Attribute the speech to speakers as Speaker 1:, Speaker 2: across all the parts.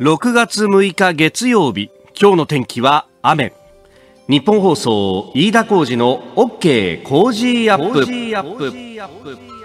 Speaker 1: 6月6日月曜日今日の天気は雨日本放送飯田浩二の OK コージーアップ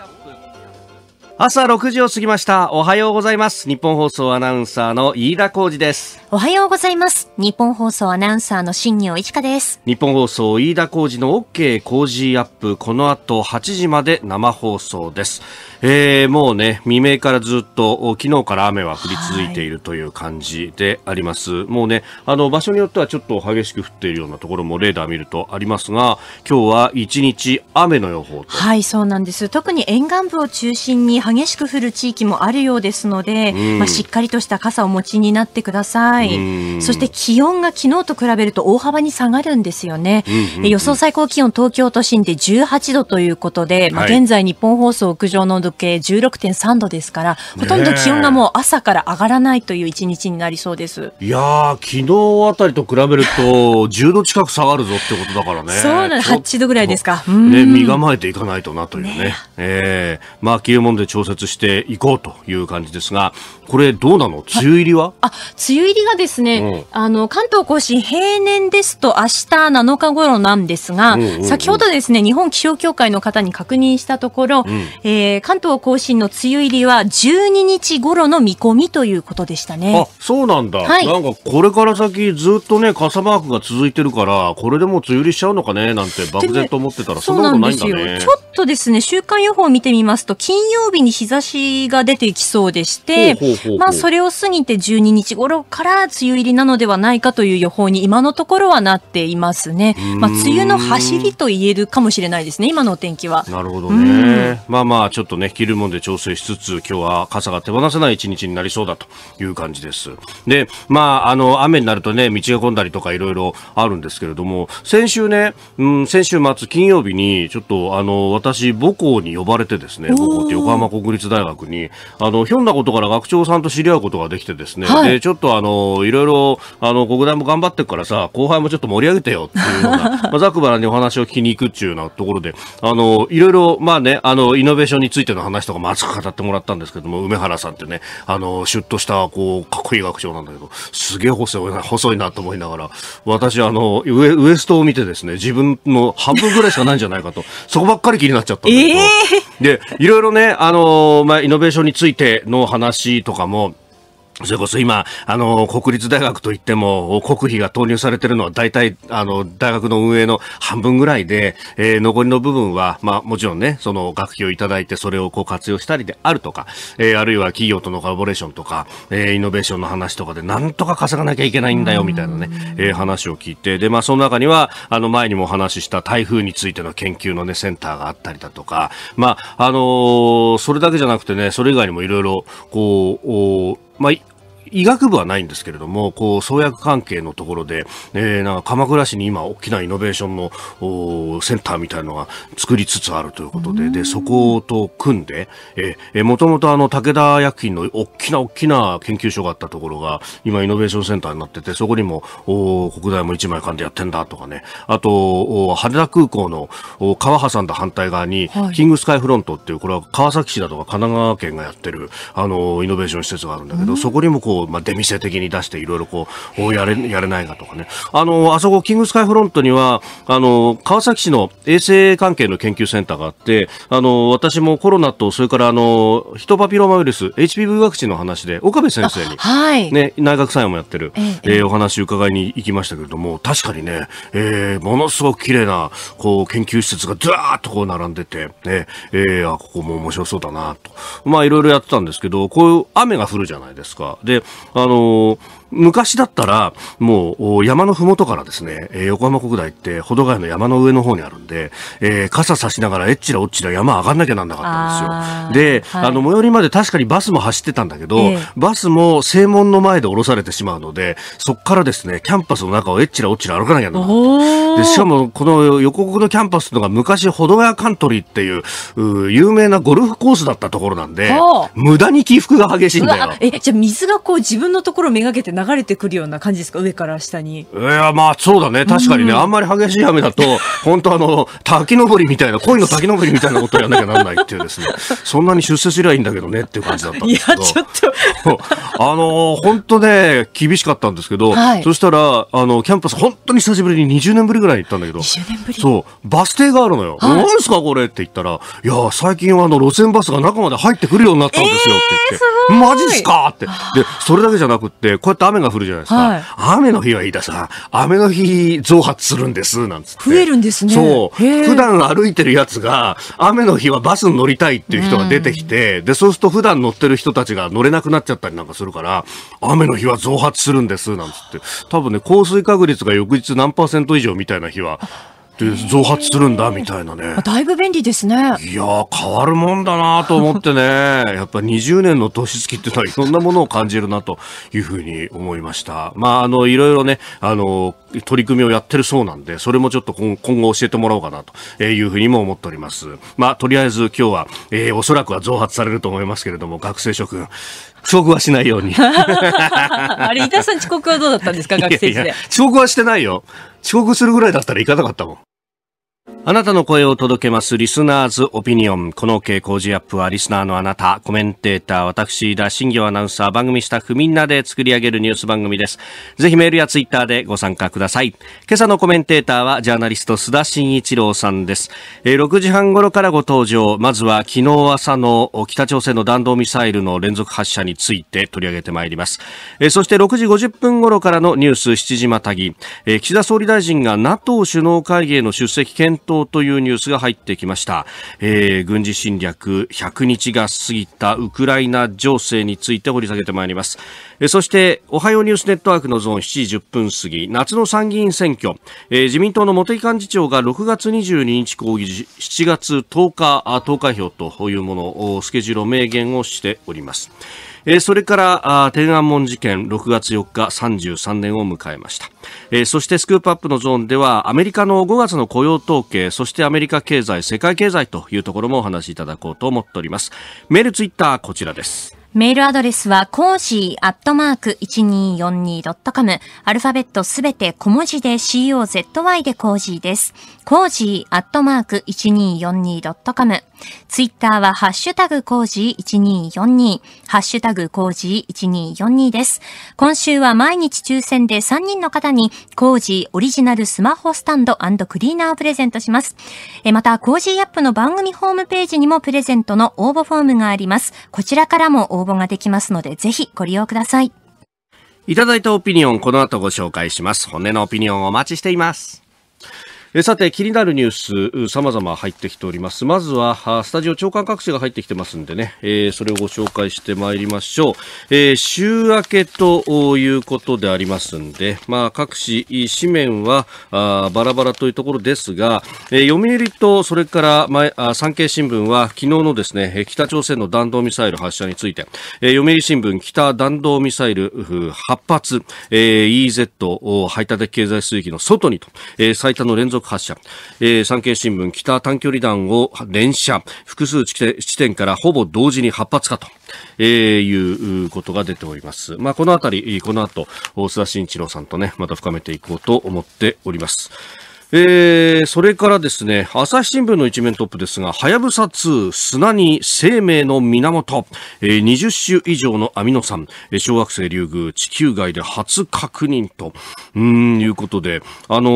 Speaker 1: 朝6時を過ぎました。おはようございます。日本放送アナウンサーの飯田浩二です。
Speaker 2: おはようございます。日本放送アナウンサーの新業一華です。
Speaker 1: 日本放送飯田浩二の OK 工事アップ。この後8時まで生放送です。えー、もうね、未明からずっと、昨日から雨は降り続いているという感じであります。はい、もうね、あの、場所によってはちょっと激しく降っているようなところもレーダー見るとありますが、今日は一日雨の予報
Speaker 2: はい、そうなんです。特に沿岸部を中心に激しく降る地域もあるようですので、うん、まあ、しっかりとした傘をお持ちになってください、うん、そして気温が昨日と比べると大幅に下がるんですよね、予想最高気温東京都心で18度ということで、はい、まあ、現在日本放送屋上の時計16.3度ですからほとんど気温がもう朝から上がらないという一日になりそうです、
Speaker 1: いや昨日あたりと比べると10度近く下がるぞってことだからねそうなの8
Speaker 2: 度ぐらいですか、ね、身構
Speaker 1: えていかないとなというねね、えー、まあ気温もん調節していこうという感じですが、これどうなの梅雨入りは、はい、あ、
Speaker 2: 梅雨入りがですね、うん、あの、関東甲信平年ですと明日7日頃なんですが、うんうんうん、先ほどですね、日本気象協会の方に確認したところ、うん、えー、関東甲信の梅雨入りは12日頃の見込みということでしたね。あ、
Speaker 1: そうなんだ。はい、なんかこれから先ずっとね、傘マークが続いてるから、これでも梅雨入りしちゃうのかね、なんて漠然と思ってたら、そんなことないんだね。ちょっ
Speaker 2: とですね、週間予報を見てみますと、金曜日に日差しが出てきそうでして、まあ、それを過ぎて12日頃から梅雨入りなのではないかという予報に今のところはなっていますね。
Speaker 1: まあ、梅雨の走
Speaker 2: りと言えるかもしれないですね、今のお天気は。な
Speaker 1: るほどね。まあまあ、ちょっとね、着るもんで調整しつつ、今日は傘が手放せない一日になりそうだという感じです。で、まあ、あの、雨になるとね、道が混んだりとかいろいろあるんですけれども、先週ね、うん、先週末金曜日に、ちょっと、あの、私、母校に呼ばれてですね、母校って横浜国立大学にあのひょんなことから学長さんと知り合うことができてですね、はい、でちょっとあのいろいろあの国大も頑張ってからさ後輩もちょっと盛り上げてよっていうような まあ、ザクバラにお話を聞きに行くっていうようなところであのいろいろまあねあのイノベーションについての話とかも熱く語ってもらったんですけども梅原さんってねあのシュッとしたこうかっこいい学長なんだけどすげえ細いな細いなと思いながら私あのウエウエストを見てですね自分の半分ぐらいしかないんじゃないかとそこばっかり気になっちゃったんだけど、えー、でいろいろねあのまあ、イノベーションについての話とかも、それこそ今、あの、国立大学といっても、国費が投入されてるのは大体、あの、大学の運営の半分ぐらいで、えー、残りの部分は、まあ、もちろんね、その学費をいただいて、それをこう活用したりであるとか、えー、あるいは企業とのコラボレーションとか、えー、イノベーションの話とかで、なんとか稼がなきゃいけないんだよ、みたいなね、えー、話を聞いて、で、まあ、その中には、あの、前にもお話しした台風についての研究のね、センターがあったりだとか、まあ、あのー、それだけじゃなくてね、それ以外にもいろいろ、こう、まあ、医学部はないんですけれども、こう、創薬関係のところで、えー、なんか鎌倉市に今、大きなイノベーションのおセンターみたいのが作りつつあるということで、で、そこと組んで、えー、もともとあの、武田薬品の大きな大きな研究所があったところが、今、イノベーションセンターになってて、そこにも、お国大も一枚噛んでやってんだとかね、あと、お羽田空港のお川挟んだ反対側に、キングスカイフロントっていう、これは川崎市だとか神奈川県がやってる、あの、イノベーション施設があるんだけど、そこにもこう、まあ、出店的に出していろいろこう、やれ、やれないかとかね。あの、あそこ、キングスカイフロントには、あの、川崎市の衛生関係の研究センターがあって、あの、私もコロナと、それからあの、ヒトパピロマウイルス、HPV ワクチンの話で、岡部先生に、はい、ね、内閣祭もやってる、ええお話伺いに行きましたけれども、確かにね、えー、ものすごく綺麗な、こう、研究施設がずわーっとこう並んでて、ね、えー、あ、ここも面白そうだな、と。まあ、いろいろやってたんですけど、こういう雨が降るじゃないですか。で、あの昔だったら、もう山のふもとからですね、えー、横浜国大って保土ヶ谷の山の上の方にあるんで、えー、傘差しながらえっちらおっちら山上がんなきゃなんなかったんですよ。で、はい、あの、最寄りまで確かにバスも走ってたんだけど、えー、バスも正門の前で降ろされてしまうので、そっからですね、キャンパスの中をえっちらおっちら歩かなきゃならなで、しかもこの横国のキャンパスいうのが昔保土ヶ谷カントリーっていうう有名なゴルフコースだったところなんで、無駄に起伏が激しいんだよ。
Speaker 2: え、じゃ水がこう自分のところめがけて流れてくるような感じですか上から下にい
Speaker 1: やまあそうだね確かにね、うん、あんまり激しい雨だと 本当あの滝登りみたいな恋の滝登りみたいなことをやらなきゃなんないっていうですねそんなに出世すりゃいいんだけどねっていう感じだったんですけどいやちょっと あの本当ね厳しかったんですけど、はい、そしたらあのキャンパス本当に久しぶりに20年ぶりぐらいに行ったんだけどそうバス停があるのよ、はい、何ですかこれって言ったらいや最近はあの路線バスが中まで入ってくるようになったんですよって言って、えーマジっすかって。で、それだけじゃなくって、こうやって雨が降るじゃないですか。はい、雨の日は飯田さん、雨の日増発するんです、なんつって。増えるんですね。そう。普段歩いてるやつが、雨の日はバスに乗りたいっていう人が出てきて、うん、で、そうすると普段乗ってる人たちが乗れなくなっちゃったりなんかするから、雨の日は増発するんです、なんつって。多分ね、降水確率が翌日何パーセント以上みたいな日は、って増発するんだみたいなね。
Speaker 2: だいぶ便利ですね。
Speaker 1: いや変わるもんだなと思ってね、やっぱ20年の年月っていうのはいろんなものを感じるなというふうに思いました。まあ、あの、いろいろね、あの、取り組みをやってるそうなんで、それもちょっと今後教えてもらおうかなというふうにも思っております。まあ、とりあえず今日は、えー、おそらくは増発されると思いますけれども、学生諸君、遅刻はしないように。あれ、伊田さん遅刻はどうだったんですか、学生時代。遅刻はしてないよ。遅刻するぐらいだったら行かなかったもん。あなたの声を届けます。リスナーズオピニオン。この傾向工事アップはリスナーのあなた、コメンテーター、私、田新業アナウンサー、番組スタッフみんなで作り上げるニュース番組です。ぜひメールやツイッターでご参加ください。今朝のコメンテーターはジャーナリスト、須田慎一郎さんです。え6時半頃からご登場。まずは昨日朝の北朝鮮の弾道ミサイルの連続発射について取り上げてまいります。えそして6時50分頃からのニュース7時またぎ。え岸田総理大臣が NATO 首脳会議への出席検討というニュースが入ってきました、えー、軍事侵略100日が過ぎたウクライナ情勢について掘り下げてまいります、そしておはようニュースネットワークのゾーン7時10分過ぎ夏の参議院選挙、えー、自民党の茂木幹事長が6月22日公義7月10日投開票というものをスケジュールを明言をしておりますえー、それからあ天安門事件6月4日33年を迎えました、えー、そしてスクープアップのゾーンではアメリカの5月の雇用統計そしてアメリカ経済世界経済というところもお話しいただこうと思っておりますメールツイッターこちらです
Speaker 2: メールアドレスは、コージーアットマーク 1242.com。アルファベットすべて小文字で COZY でコージーです。コージーアットマーク 1242.com。ツイッターは、ハッシュタグコージー1242。ハッシュタグコージー1242です。今週は毎日抽選で3人の方に、コージーオリジナルスマホスタンドクリーナーをプレゼントします。えまた、コージーアップの番組ホームページにもプレゼントの応募フォームがあります。こちらからも応募応募ができますので、ぜひご利用ください。
Speaker 1: いただいたオピニオン、この後ご紹介します。本音のオピニオンお待ちしています。さて、気になるニュース、様々入ってきております。まずは、スタジオ長官各紙が入ってきてますんでね、えー、それをご紹介してまいりましょう。えー、週明けということでありますんで、まあ、各紙、紙面はあバラバラというところですが、えー、読売と、それから前あ、産経新聞は、昨日のですね、北朝鮮の弾道ミサイル発射について、えー、読売新聞、北弾道ミサイル8発、えー、EZ、排他的経済水域の外にと、えー、最多の連続続発射、えー、産経新聞北短距離弾を連射複数地点からほぼ同時に8発かと、えー、いうことが出ております、まあ、この辺りこの後須田慎一郎さんとねまた深めていこうと思っておりますえー、それからですね、朝日新聞の一面トップですが、はやぶさ2、砂に生命の源、えー、20種以上のアミノ酸、小惑星リュウグウ、地球外で初確認と、うんいうことで、あの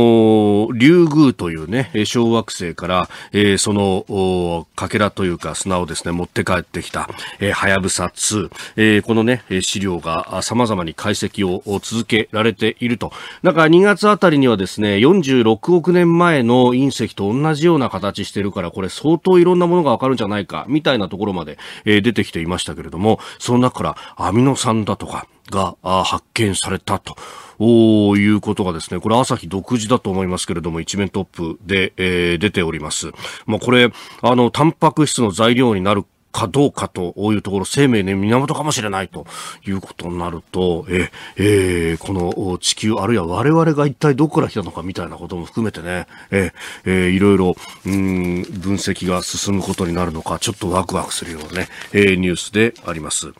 Speaker 1: ー、リュウグウというね、小惑星から、えー、その、かけらというか砂をですね、持って帰ってきた、えー、はやぶさ2、えー、このね、資料が様々に解析を続けられていると。だから2月あたりにはですね、46億億年前の隕石と同じような形してるから、これ相当いろんなものがわかるんじゃないか、みたいなところまで、えー、出てきていましたけれども、その中からアミノ酸だとか、が発見されたと。おいうことがですね、これ朝日独自だと思いますけれども、一面トップで、えー、出ております。まあ、これ、あの、タンパク質の材料になるかどうかというところ、生命の源かもしれないということになると、え、えー、この地球、あるいは我々が一体どこから来たのかみたいなことも含めてね、え、えー、いろいろ、うん、分析が進むことになるのか、ちょっとワクワクするようなね、えー、ニュースであります。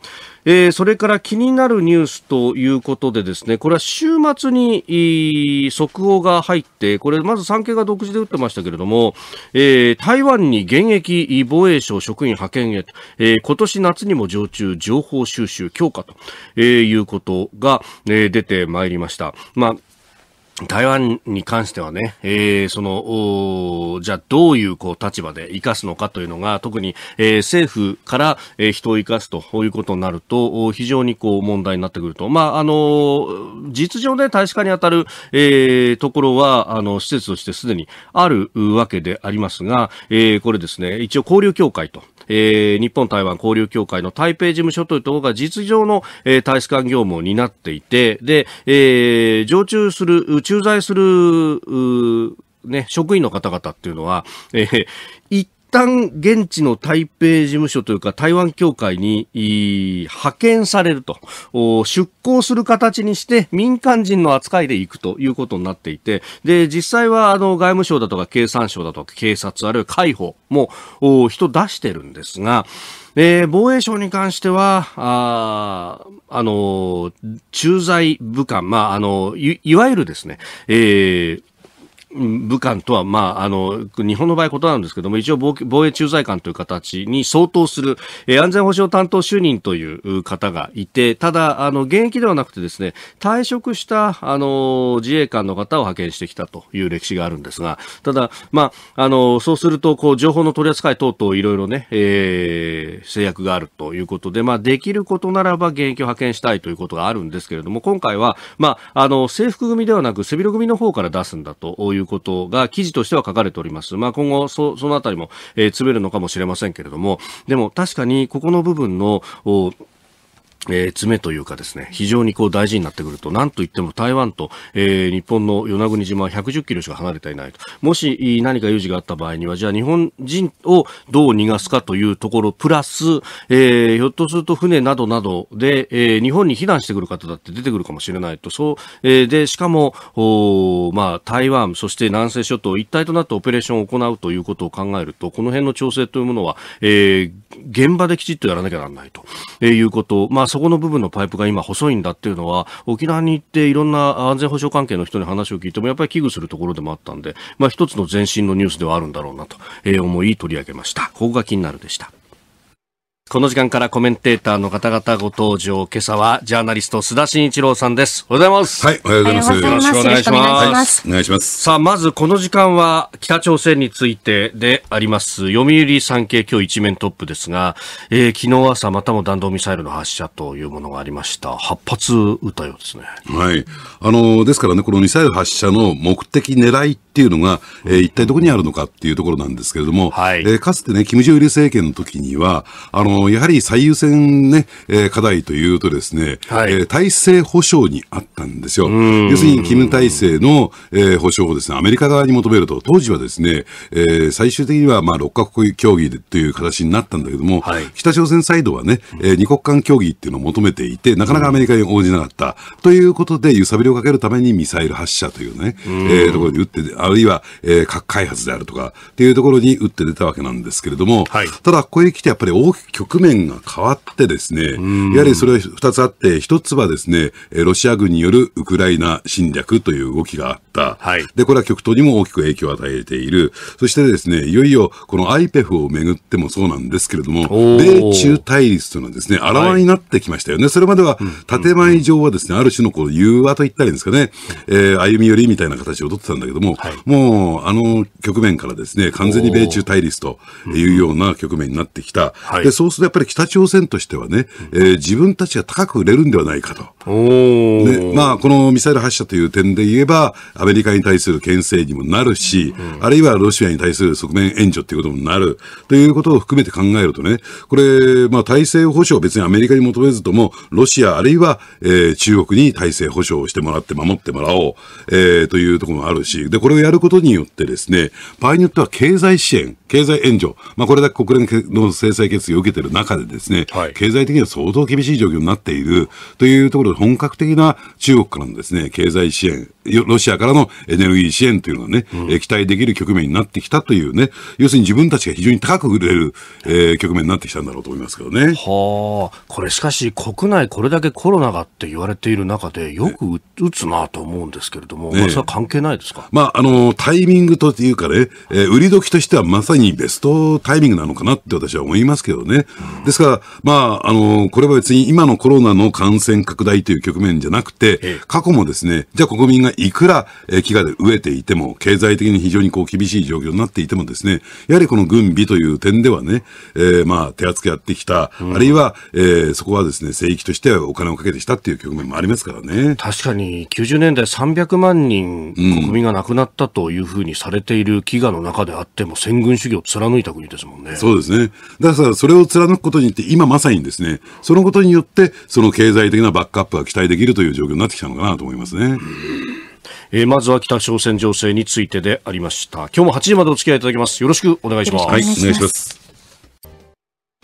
Speaker 1: えー、それから気になるニュースということでですねこれは週末に速報が入ってこれまず産経が独自で打ってましたけれども、えー、台湾に現役防衛省職員派遣へ、えー、今年夏にも常駐情報収集強化と、えー、いうことが、えー、出てまいりました。まあ台湾に関してはね、えー、その、じゃあどういうこう立場で生かすのかというのが、特に、えー、政府から、えー、人を生かすということになると、非常にこう問題になってくると。まあ、あの、実情で大使館に当たる、えー、ところは、あの、施設としてすでにあるわけでありますが、えー、これですね、一応交流協会とえー、日本台湾交流協会の台北事務所というところが実情の、えー、大使館業務を担っていて、で、えー、常駐する、駐在する、ね、職員の方々っていうのは、えー、旦現地の台北事務所というか台湾協会に派遣されると、出向する形にして民間人の扱いで行くということになっていて、で、実際はあの外務省だとか経産省だとか警察あるいは海保も人出してるんですが、えー、防衛省に関しては、ああの駐在武官、まあ、あのい、いわゆるですね、えー、武官とは、まあ、あの、日本の場合異なるんですけども、一応防衛駐在官という形に相当する、えー、安全保障担当主任という方がいて、ただ、あの、現役ではなくてですね、退職した、あの、自衛官の方を派遣してきたという歴史があるんですが、ただ、まあ、あの、そうすると、こう、情報の取り扱い等々いろいろね、えー、制約があるということで、まあ、できることならば現役を派遣したいということがあるんですけれども、今回は、まあ、あの、制服組ではなく、背広組の方から出すんだといういうことが記事としては書かれております。まあ、今後そ、そのあたりも、えー、詰めるのかもしれませんけれども、でも確かにここの部分の、えー、詰めというかですね、非常にこう大事になってくると、なんといっても台湾と、えー、日本の与那国島は110キロしか離れていないと。もし何か有事があった場合には、じゃあ日本人をどう逃がすかというところ、プラス、えー、ひょっとすると船などなどで、えー、日本に避難してくる方だって出てくるかもしれないと。そう、えー、で、しかも、おまあ、台湾、そして南西諸島一体となってオペレーションを行うということを考えると、この辺の調整というものは、えー、現場できちっとやらなきゃならないと、えー、いうこと。まあ、そこの部分のパイプが今細いんだっていうのは、沖縄に行っていろんな安全保障関係の人に話を聞いてもやっぱり危惧するところでもあったんで、まあ一つの前進のニュースではあるんだろうなと、えー、思い取り上げました。ここが気になるでした。この時間からコメンテーターの方々ご登場。今朝はジャーナリスト須田慎一郎さんです。おはようございます。はい、おはようございます。よろしくお願いします。お願いします。さあ、まずこの時間は北朝鮮についてであります。読売産経今日一面トップですが、えー、昨日朝またも弾道ミサイルの発射というものがありました。8発撃ったようで
Speaker 3: すね。はい。あの、ですからね、このミサイル発射の目的、狙いっていうのが、えー、一体どこにあるのかっていうところなんですけれども、はい、えー、かつてね、金正日政権の時には、あの、やはり最優先ね、えー、課題というとですね、はい、えー、体制保障にあったんですよ。要するに、キム体制の、えー、保障をですね、アメリカ側に求めると、当時はですね、えー、最終的には、まあ、6カ国協議でという形になったんだけども、はい、北朝鮮サイドはね、えー、二国間協議っていうのを求めていて、なかなかアメリカに応じなかった。ということで、揺さぶりをかけるためにミサイル発射というね、えー、ところに打って、あるいは、えー、核開発であるとか、っていうところに打って出たわけなんですけれども、はい、ただ、ここへ来てやっぱり大きく局面が変わってですね、やはりそれは二つあって、一つはですね、ロシア軍によるウクライナ侵略という動きがあった。はい。で、これは極東にも大きく影響を与えている。そしてですね、いよいよこの IPEF をめぐってもそうなんですけれども、米中対立というのはですね、あらわになってきましたよね。はい、それまでは、建前上はですね、ある種のこう、融和と言ったりですかね、えー、歩み寄りみたいな形をとってたんだけども、はい、もう、あの局面からですね、完全に米中対立というような局面になってきた。はい、で、そうするとやっぱり北朝鮮としてはね、えー、自分たちが高く売れるんではないかと。ね、まあ、このミサイル発射という点で言えば、アメリカに対する牽制にもなるし、あるいはロシアに対する側面援助ということになる、ということを含めて考えるとね、これ、まあ、体制保障別にアメリカに求めずとも、ロシアあるいは、えー、中国に体制保障をしてもらって守ってもらおう、えー、というところもあるし、で、これをやることによってですね、場合によっては経済支援、経済援助、まあ、これだけ国連の制裁決議を受けてるる中でですね、はい、経済的には相当厳しい状況になっているというところで本格的な中国からのですね、経済支援、ロシアからのエネルギー支援というのはね、うん、期待できる局面になってきたというね、要するに自分たちが非常に高く売れる、えー、局面になってきたんだろうと思いますけどね。はあ、これしかし国内これだけコロナがって言われている中で、
Speaker 1: よく打つなと思うんですけれども、ね、まあ、それは関係な
Speaker 3: いですか、まあ、あの、タイミングというかね、えー、売り時としてはまさにベストタイミングなのかなって私は思いますけどね。ですから、まあ、あの、これは別に今のコロナの感染拡大という局面じゃなくて、過去もですね、じゃあ国民がいくら、飢餓で飢えていても、経済的に非常にこう厳しい状況になっていてもですね、やはりこの軍備という点ではね、えー、まあ、手厚くやってきた、うん、あるいは、えー、そこはですね、聖域としてお金をかけてきたっていう局面もありますからね。
Speaker 1: 確かに、90年代300万人国民が亡くなったというふうにされてい
Speaker 3: る飢餓の中であっても、先戦軍主義を貫いた国ですもんね。そうですね。だからそれを貫貫くことによって、今まさにですね、そのことによって、その経済的なバックアップが期待できるという状況になってきたのかなと思いますね。えー、まずは北朝鮮情勢についてでありました。
Speaker 1: 今日も8時までお付き合いいただきます。よろしくお願いします。はい、お願いします。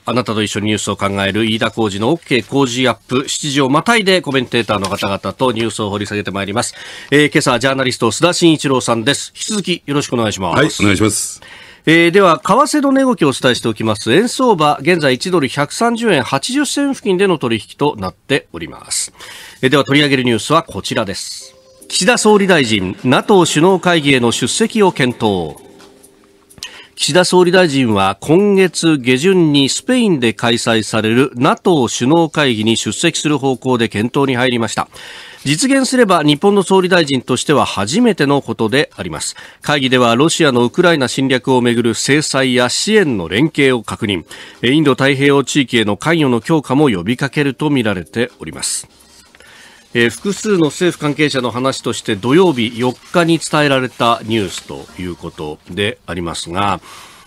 Speaker 1: あなたと一緒にニュースを考える飯田浩二の OK 工事アップ7時をまたいでコメンテーターの方々とニュースを掘り下げてまいります。えー、今朝ジャーナリスト須田慎一郎さんです。引き続きよろしくお願いします。はい、お願いします。えー、では、為替の値動きをお伝えしておきます。円相場、現在1ドル130円80銭付近での取引となっております。えー、では、取り上げるニュースはこちらです。岸田総理大臣、NATO 首脳会議への出席を検討。岸田総理大臣は今月下旬にスペインで開催される NATO 首脳会議に出席する方向で検討に入りました。実現すれば日本の総理大臣としては初めてのことであります会議ではロシアのウクライナ侵略をめぐる制裁や支援の連携を確認インド太平洋地域への関与の強化も呼びかけるとみられております複数の政府関係者の話として土曜日4日に伝えられたニュースということでありますが、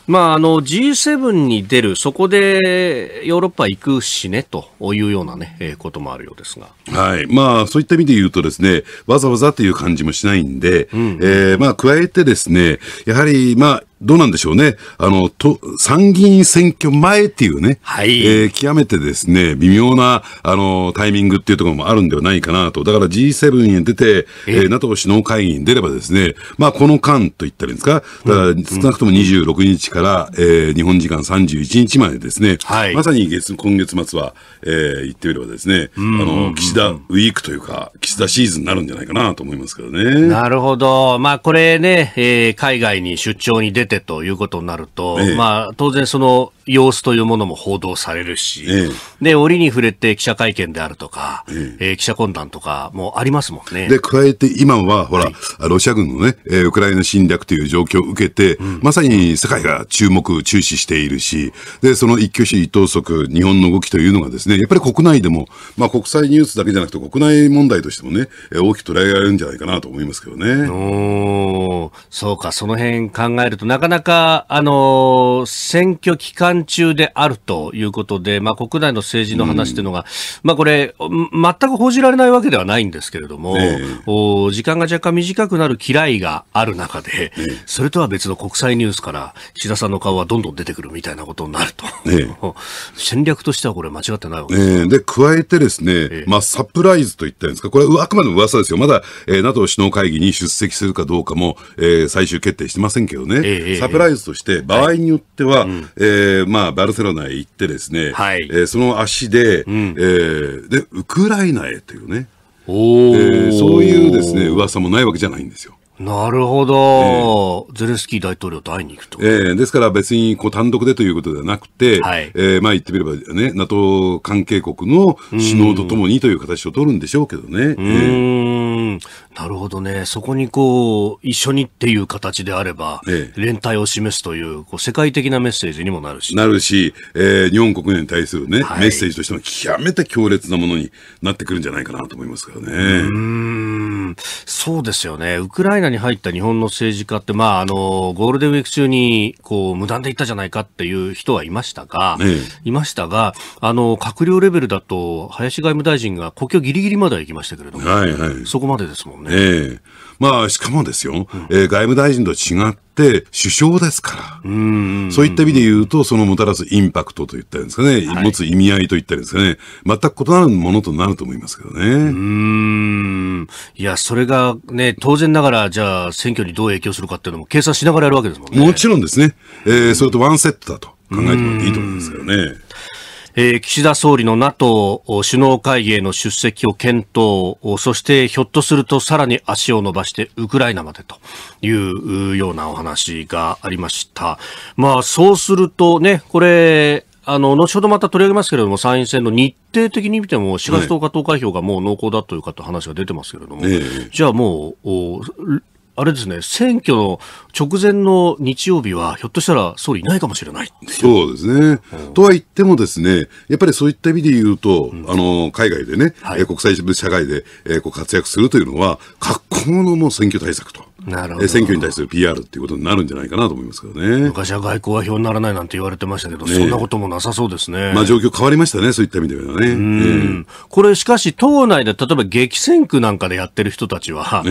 Speaker 1: まあ、あの G7 に出る、そこでヨーロッパ行くしねというようなね、えー、こともあるようですが、
Speaker 3: はいまあ、そういった意味で言うと、ですねわざわざという感じもしないんで、えまあ、加えて、ですねやはり、まあ、どうなんでしょうね。あの、と、参議院選挙前っていうね、はい。えー、極めてですね、微妙な、あの、タイミングっていうところもあるんではないかなと。だから G7 に出て、えー、NATO 首脳会議に出ればですね、まあ、この間と言ったらいいんですか、だから少なくとも26日から、うん、えー、日本時間31日までですね、はい。まさに月、今月末は、えー、言ってみればですね、うん、あの、岸田ウィークというか、岸田シーズンになるんじゃないかなと思いますけどね。なるほど。まあ、これね、えー、海外に
Speaker 1: 出張に出てということになると、ええ、まあ、当然その、様子というものも報道されるし、ええ、で、折に触れて記者会見であるとか、ええ記者懇談とかもありますもんね。で、
Speaker 3: 加えて今は、ほら、はい、ロシア軍のね、えウクライナ侵略という状況を受けて、うん、まさに世界が注目、注視しているし、で、その一挙手一投足、日本の動きというのがですね、やっぱり国内でも、まあ国際ニュースだけじゃなくて国内問題としてもね、大きく捉えられるんじゃないかなと思いますけどね。おそうか、その辺
Speaker 1: 考えると、なかなか、あのー、選挙期間間中であるということで、まあ、国内の政治の話というのが、うん、まあ、これ、全く報じられないわけではないんですけれども、えー、時間が若干短くなる嫌いがある中で、えー、それとは別の国際ニュースから岸田さんの顔はどんどん出てくるみたいなことになると、えー、戦略としてはこれ、間違ってないわ
Speaker 3: けです、えー、で加えてですね、まあ、サプライズといったんですか、これはあくまでも噂ですよ、まだ、えー、NATO 首脳会議に出席するかどうかも、えー、最終決定してませんけどね、サプライズとして、場合によっては、はいうん、えーまあ、バルセロナへ行ってですね、はいえー、その足でうん、えー、でウクライナへというね、おえー、そういうですね噂もないわけじゃないんですよ。なるほど、えー、ゼレンスキー大統領と会いに行くと。ええー、ですから別にこう単独でということではなくて、はい、えー、まあ言ってみればね、NATO 関係国の首脳とともにという形を取るんでしょうけどね。うん、
Speaker 1: えー、なるほどね。そこにこう、一緒にっていう形であれば、えー、連帯を示すという、こう世界的なメッセージにもなるし。
Speaker 3: なるし、えー、日本国内に対するね、はい、メッセージとしても極めて強烈なものになってくるんじゃないかなと思いますからね。うん。そうですよね。ウクライナに入った日本の政治家って、まあ、あの、ゴ
Speaker 1: ールデンウィーク中に、こう、無断で行ったじゃないかっていう人はいましたが、ええ、いましたが、あの、閣僚レベルだと、林外務大臣が国境ギリギリまでは行きましたけれ
Speaker 3: ども、はいはい、そこまでですもんね。ええ。まあ、しかもですよ、うん、えー、外務大臣と違って、って首相ですから、うそういった意味で言うと、そのもたらすインパクトといったんですかね、はい、持つ意味合いといったんですかね、全く異なるものとなると思いますけどね。うん
Speaker 1: いや、それがね、当然ながら、じゃあ、選挙にどう影響するかっていうのも計算しながらやるわけです
Speaker 3: もんね。もちろんですね。えー、それとワンセットだと考えてもらっていいと思いますけどね。
Speaker 1: えー、岸田総理の NATO 首脳会議への出席を検討、そしてひょっとするとさらに足を伸ばしてウクライナまでというようなお話がありました。まあそうするとね、これ、あの、後ほどまた取り上げますけれども、参院選の日程的に見ても、4月10日投開票がもう濃厚だというかと話が出てますけれども、ええ、じゃあもう、あれですね、選挙の直前の日曜日は、ひょっとしたら総理いないかもしれない
Speaker 3: そうですね、うん。とは言ってもですね、やっぱりそういった意味で言うと、うん、あの、海外でね、はい、国際社会で、えー、活躍するというのは、格好のもう選挙対策と。なるほど選挙に対する PR っていうことになるんじゃないかなと思いますけどね
Speaker 1: 昔は外交は票にならないなんて言われてましたけど、ね、そんなこともなさそうですね、まあ、状況
Speaker 3: 変わりましたね、そういった意味ではね。えー、こ
Speaker 1: れ、しかし、党内で例えば激戦区なん
Speaker 3: かでやってる人たちは、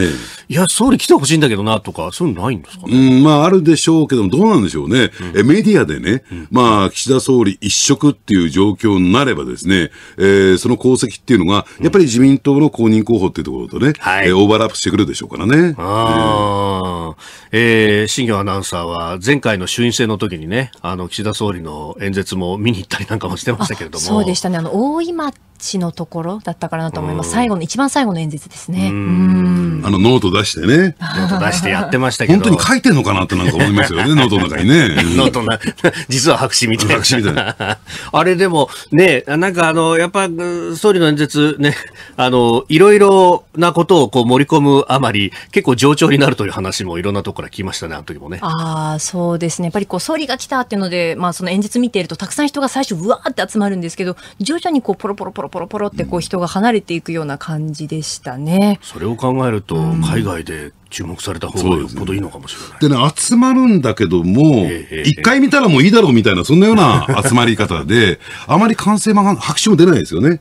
Speaker 3: いや、総理来てほしいんだけどなとか、そういうのないんですかね。まあ、あるでしょうけども、どうなんでしょうね、うん、メディアでね、うん、まあ、岸田総理一色っていう状況になればですね、えー、その功績っていうのが、やっぱり自民党の公認候補っていうところとね、うん、はい、えオーバーラップしてくるでしょうからね。あー、えーあえー、新業アナウ
Speaker 1: ンサーは前回の衆院選の時にね、あの、岸田総理の演説も見に行ったりなんかもしてましたけれど
Speaker 3: も。そうで
Speaker 2: したね。あの、大井町チのところだったかなと思います。最後の、一番最後の演説です
Speaker 3: ね。あの、ノート出してね。ノート出してやってましたけど。本当に書いてんのかなってなんか思いますよね、ノートの中にね。ノートな、実は白紙みたいな。白紙みたいな。あれでも、
Speaker 1: ね、なんかあの、やっぱ、総理の演説ね、あの、いろいろなことをこう盛り込むあまり、結構冗長になるという話もいろんなとこから聞きましたね、あの時もね。
Speaker 2: ああ、そうですね。やっぱりこう、総理が来たっていうので、まあその演説見ていると、たくさん人が最初、うわーって集まるんですけど、徐々にこう、ポロポロポロロポロポロってこう人が離れていくような感じでしたね。
Speaker 1: それを考えると、海外で注目された
Speaker 3: 方がよっぽどいいのかもしれない。でね、集まるんだけども、一回見たらもういいだろうみたいな、そんなような集まり方で、あまり歓声も拍手も出ないですよね。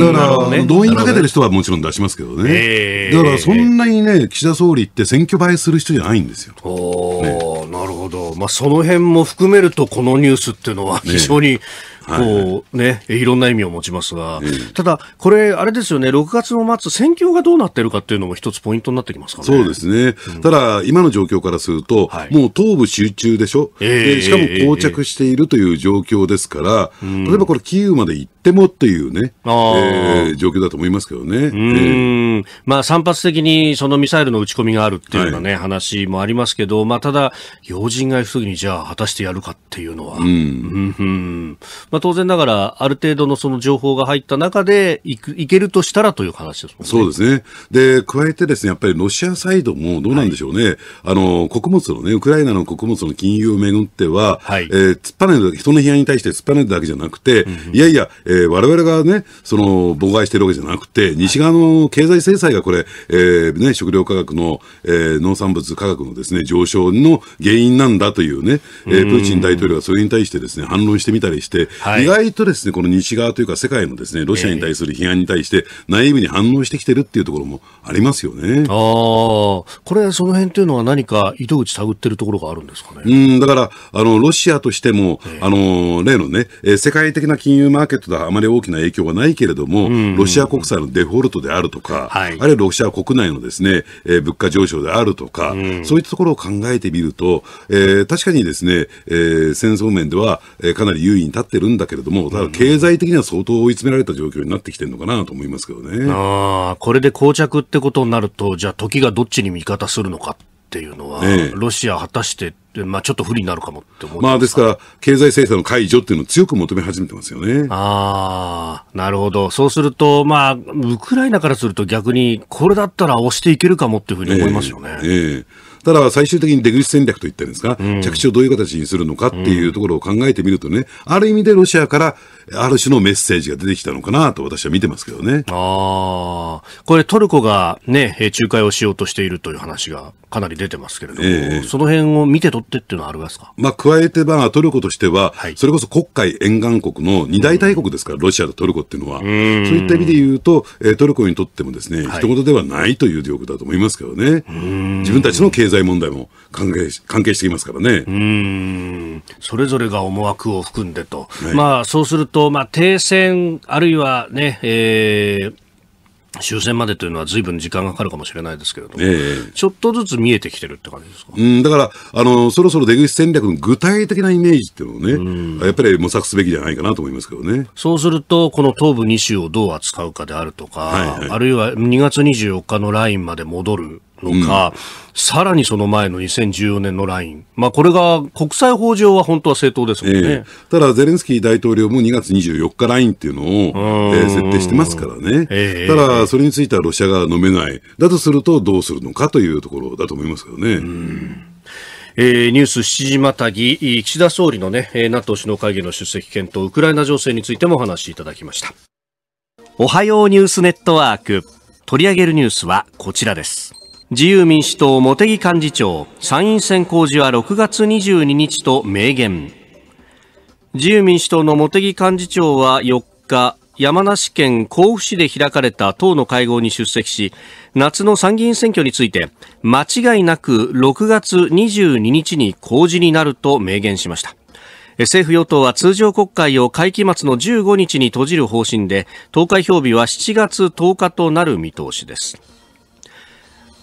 Speaker 3: だから、ね、動員かけてる人はもちろん出しますけどね。だからそんなにね、岸田総理って選挙映えする人じゃないんですよ。おね、なるほど。まあその辺も含めると、このニュースっていうのは非常に、ね、
Speaker 1: こうね、いろんな意味を持ちますが、ただ、これ、あれですよね、6月の末、戦況
Speaker 3: がどうなってるかっていうのも一つポイントになってきますかね。そうですね。ただ、今の状況からすると、もう東部集中でしょ、えしかも膠着しているという状況ですから、例えばこれ、キーウまで行ってもっていうね、状況だと思いますけどね。うん
Speaker 1: まあ、散発的にそのミサイルの打ち込みがあるっていうようなね、話もありますけど、まあ、ただ、要人がいるときに、じゃあ、果たしてやるかっていうのは。うんま当然ながら、ある程度のその情報が入った中でいく、いけるとしたらという話ですもんね。
Speaker 3: そうですね。で、加えてですね、やっぱりロシアサイドもどうなんでしょうね。はい、あの、穀物のね、ウクライナの穀物の金融をめぐっては、はい、えー、突っぱねる、人の批判に対して突っぱねるだけじゃなくて、うんうん、いやいや、えー、我々がね、その、妨害してるわけじゃなくて、西側の経済制裁がこれ、えー、ね、食料価格の、えー、農産物価格のですね、上昇の原因なんだというね、えー、プーチン大統領はそれに対してですね、反論してみたりして、意外とですね、この西側というか世界のですね、ロシアに対する批判に対して内部に反応してきてるっていうところもありますよね。ああ、これ、その辺
Speaker 1: というのは何か糸口探ってると
Speaker 3: ころがあるんですかね。うん、だから、あの、ロシアとしても、あの、例のね、え世界的な金融マーケットではあまり大きな影響はないけれども、ロシア国債のデフォルトであるとか、あるいはロシア国内のですね、え物価上昇であるとか、そういったところを考えてみると、え確かにですね、えー、戦争面では、えかなり優位に立ってるんんだけれども、経済的には相当追い詰められた状況になってきてるのかなと思いますけどね。ああ、これで
Speaker 1: 膠着ってことになると、じゃあ時がどっちに味方するのかって
Speaker 3: いうのは、ね、
Speaker 1: ロシア果たして、まあ、ちょっと不利になるかもっ
Speaker 3: て思ままあですから、経済制裁の解除っていうのを強く求め始めてま
Speaker 1: すよね。ああ、なるほど。そうすると、まあ、ウクライナからすると逆に、これだったら押していけるかもっていうふうに思いますよ
Speaker 3: ね。ええただ最終的に出口戦略といったんですか、うん、着地をどういう形にするのかっていうところを考えてみるとね、ある意味でロシアからある種のメッセージが出てきたのかなと私は見てますけどね。ああ。これト
Speaker 1: ルコがね、仲介をしようとしているという話がかなり出てますけれども、えー、そ
Speaker 3: の辺を見て取ってっていうのはありますかまあ、加えてば、トルコとしては、はい、それこそ黒海沿岸国の二大大国ですから、うん、ロシアとトルコっていうのは。そういった意味で言うと、トルコにとってもですね、はい、一言ではないという状況だと思いますけどね。自分たちの経済問題も。関係関係していますから
Speaker 1: ね。うんそれぞれが思惑を含んでと、はい、まあ、そうすると、まあ、停戦、あるいはね、えー、終戦までというのはずいぶん時間がかかるかもしれないですけれども、えー、ちょっとずつ見えてきてるって感じで
Speaker 3: すか、うん、だからあの、そろそろ出口戦略の具体的なイメージっていうのをね、やっぱり模索すべきじゃないかなと思いますけどねそうすると、この東部2州をどう扱うかであるとか、はいはい、あるいは2月
Speaker 1: 24日のラインまで戻るのか、うん、さらにその前の2014年のライン、まあ、これが国際法上は本当は正当ですもんね、えー、
Speaker 3: ただ、ゼレンスキー大統領も2月24日ラインっていうのを、えー、設定してますからね、えー、ただ、それについてはロシアが飲めない、だとするとどうするのかというところだと思いますけどね。うん
Speaker 1: えー、ニュース7時またぎ、岸田総理のね、NATO 首脳会議の出席検討、ウクライナ情勢についてもお話しいただきました。おはようニュースネットワーク。取り上げるニュースはこちらです。自由民主党茂木幹事長、参院選公示は6月22日と明言。自由民主党の茂木幹事長は4日、山梨県甲府市で開かれた党の会合に出席し、夏の参議院選挙について、間違いなく6月22日に公示になると明言しました。政府与党は通常国会を会期末の15日に閉じる方針で、投開票日は7月10日となる見通しです。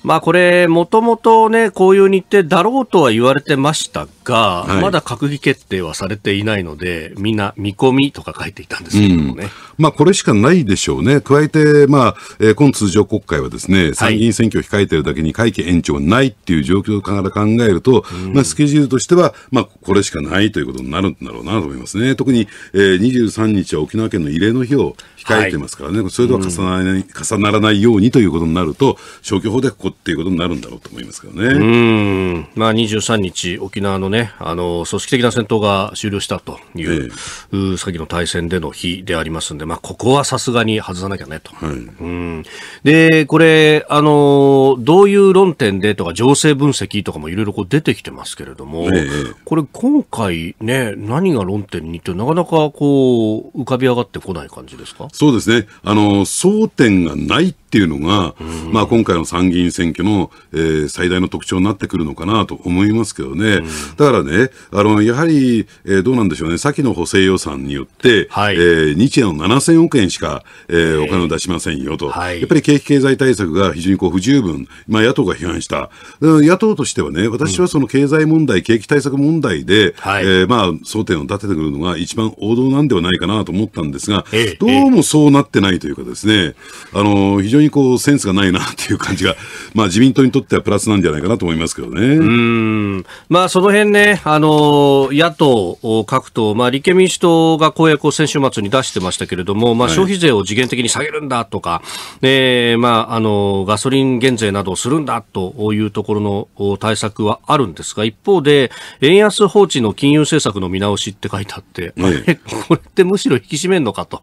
Speaker 1: まあこれ、もともとね、こういう日程だろうとは言われてましたが、はい、まだ閣議決定はされていないので、みんな見込みとか書いてい
Speaker 3: たんですけどもね。うん、まあこれしかないでしょうね。加えて、まあ、えー、今通常国会はですね、参議院選挙を控えているだけに会期延長ないっていう状況から考えると、はい、まあスケジュールとしては、まあこれしかないということになるんだろうなと思いますね。特に、えー、23日は沖縄県の慰霊の日を控えてますからね、はい、それとは重ならない、うん、重ならないようにということになると、消去法でこここっていうことになるんだろうと思いますけどね。う
Speaker 1: んまあ、23日、沖縄のね、あの、組織的な戦闘が終了したという、
Speaker 3: えー、先の対
Speaker 1: 戦での日でありますんで、まあ、ここはさすがに外さなきゃねと。はい、うんで、これ、あの、どういう論点でとか、情勢分析とかもいろいろこう出てきてますけれども、えー、これ今回ね、何が論点にって、なかなかこう、浮かび上がってこない感じですか
Speaker 3: そうですね。あの、争点がないっていうのが、まあ、今回の参議院選挙の、えー、最大の特徴になってくるのかなと思いますけどね、だからね、あのやはり、えー、どうなんでしょうね、先の補正予算によって、はい、えー、日への7000億円しか、えー、お金を出しませんよと、はい、やっぱり景気経済対策が非常にこう不十分、まあ、野党が批判した、野党としてはね、私はその経済問題、うん、景気対策問題で、はい、えー、まあ、争点を立ててくるのが一番王道なんではないかなと思ったんですが、どうもそうなってないというかですね、あの非常に常にこうセンスがないなっていう感じが、まあ、自民党にとってはプラスなんじゃないかなと思いますけどね。うんま
Speaker 1: あ、その辺ね、あの野党各党、まあ、立憲民主党が公約を先週末に出してましたけれども、まあ、消費税を次元的に下げるんだとか、はい、えー、まあ、あのガソリン減税などをするんだというところの対策はあるんですが、一方で、円安放置の金融政策の見直しって書いてあって、はい、これってむしろ引
Speaker 3: き締めるのかと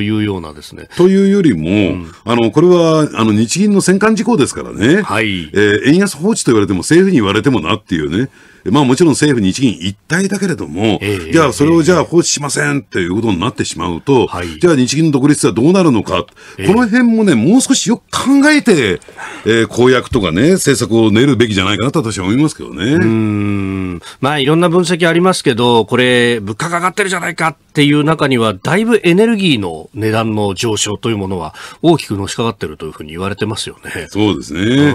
Speaker 3: いうようなですね。というよりも、うん、あのこれれは、あの、日銀の戦艦事項ですからね。はい。えー、円安放置と言われても、政府に言われてもなっていうね。まあもちろん政府、日銀一体だけれども、えー、じゃあそれをじゃあ放置しませんっていうことになってしまうと、はじゃあ日銀の独立はどうなるのか、えー、この辺もね、もう少しよく考えて、えー、公約とかね、政策を練るべきじゃないかなと私は思いますけどね。う
Speaker 1: んまあいろんな分析ありますけど、これ、物価が上がってるじゃないかっていう中には、だいぶエネルギーの値段の上昇というものは大きくのしかかってるというふうに言われてま
Speaker 3: すよね。そうですね。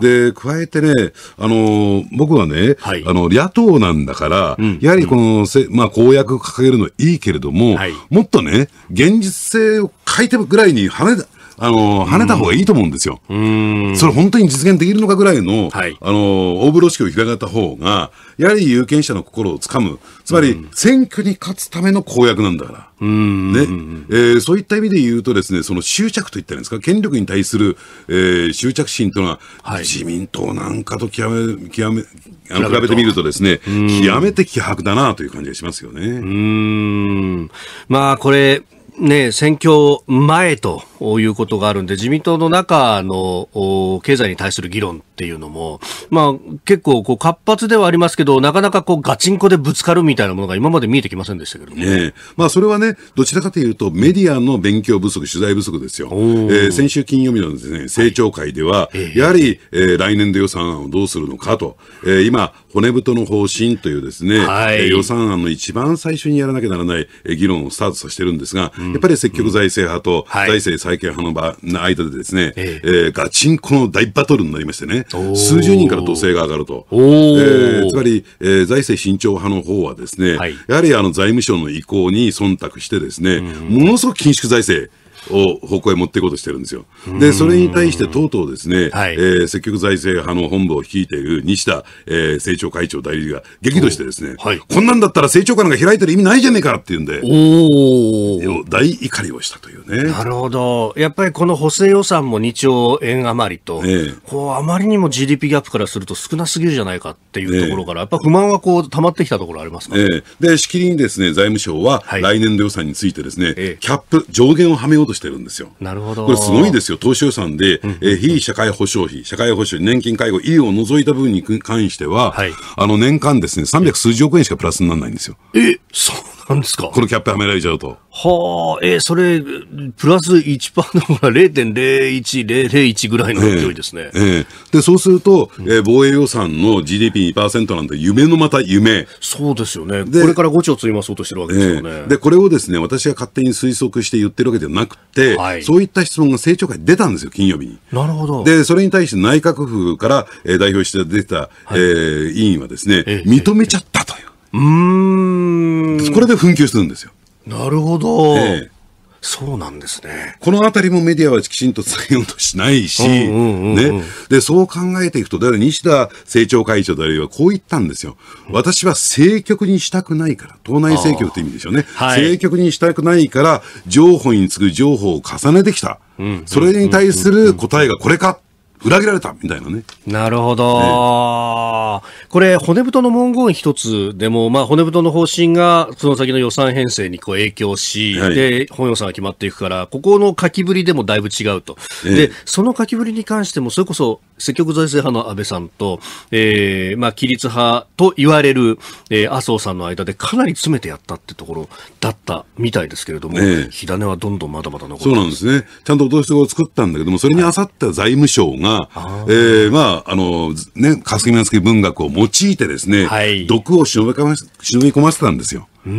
Speaker 3: で、加えてね、あの僕はね、はい、あの、野党なんだから、やはりこの、まあ、公約掲げるのいいけれども、もっとね、現実性を変えてぐらいに跳ねあの、跳ねた方がいいと思うんですよ。それ本当に実現できるのかぐらいの、はい、あの、大風呂敷を広がった方が、やはり有権者の心をつかむ。つまり、選挙に勝つための公約なんだから。うん、ねえー、そういった意味で言うと、ですねその執着と言ったらいいんですか、権力に対する、えー、執着心というのは、はい、自民党なんかと極め極め
Speaker 1: あの比べてみる
Speaker 3: と、ですね極めて希薄だなという感じがしますよね。うん
Speaker 1: まあ、これね、選挙前とういうことがあるんで、自民党の中の経済に対する議論っていうのも、まあ、結構こう活発ではありますけど、なかなかこうガチンコでぶつかるみたいなものが今まで見えてきませんでしたけ
Speaker 3: どね。ねまあ、それはね、どちらかというと、メディアの勉強不足、取材不足ですよ。えー、先週金曜日のです、ね、政調会では、はい、やはり、えー、来年度予算案をどうするのかと、えー、今、骨太の方針というですね、はい、予算案の一番最初にやらなきゃならない議論をスタートさせてるんですが、うん、やっぱり積極財政派と財政再会見派の場の間でですね、ええー、ガチンコの大バトルになりましてね、数十人から土星が上がると。えー、つまり、えー、財政慎重派の方はですね、はい、やはりあの財務省の意向に忖度してですね、うん、ものすごく緊縮財政、を方向へ持っていこうとしてるんですよ。で、それに対してとうとうですね、はい、えー、積極財政派の本部を率いている西田、えー、政調会長代理が激怒してですね、はい、こんなんだったら政調会なんか開いてる意味ないじゃねえかっていうんで、お大怒りをしたというね。なるほど。やっぱりこの補正予算も2兆
Speaker 1: 円余りと、ええ、こうあまりにも GDP ギャップからすると少なすぎるじゃないかっていうところから、やっぱ不満はこう溜まってきたところあります
Speaker 3: か、ね、えで、しきりにですね、財務省は来年度予算についてですね、はい、キャップ、上限をはめようととしてるんですよ。なるほど。これすごいですよ。当初予算で、えー、非社会保障費、社会保障、年金、介護、医療を除いた部分に関しては、はい、あの、年間ですね、300数十億円しかプラスにならないんですよ。え、そうなんですかこのキャップはめられちゃうと。はあ、えー、それ、プラス1%だから0.01、001ぐらいの勢いですね。えー、えー、で、そうすると、えー、防衛予算の GDP2% なんて夢のまた夢。そうですよね。これから5兆積み増そうとしてるわけですよね、えー、で、これをですね、私が勝手に推測して言ってるわけではなくて、はい、そういった質問が政調会で出たんですよ、金曜日に。なるほど。で、それに対して内閣府から、えー、代表して出た、はい、えー、委員はですね、えー、認めちゃったという。うんこれで紛糾するんですよ。なるほど、ええ、
Speaker 1: そうなんですね。
Speaker 3: このあたりもメディアはきちんと伝えようとしないし、ね。で、そう考えていくと、だから西田政調会長であるいはこう言ったんですよ。私は政局にしたくないから、党内政局って意味でしょうね。はい、政局にしたくないから、情報に次ぐ情報を重ねてきた。それに対する答えがこれか。裏切られたみたいなね。
Speaker 1: なるほど、ね、これ、骨太の文言一つでも、まあ、骨太の方針が、その先の予算編成にこう影響し、はい、で、本予算が決まっていくから、ここの書きぶりでもだいぶ違うと。で、その書きぶりに関しても、それこそ、積極財政派の安倍さんと、えー、まあ、規律派と言われる、えー、麻生さんの間でかなり詰めてやったってところだったみたいですけれども、
Speaker 3: 火種はどんどんまだまだ残ってそうなんですね。ちゃんとお通しを作ったんだけども、それにあさった財務省が、が、ーえー、まあ、あの、ね、霞が関文学を用いてですね、はい、毒を忍び込ませたんですよ。それ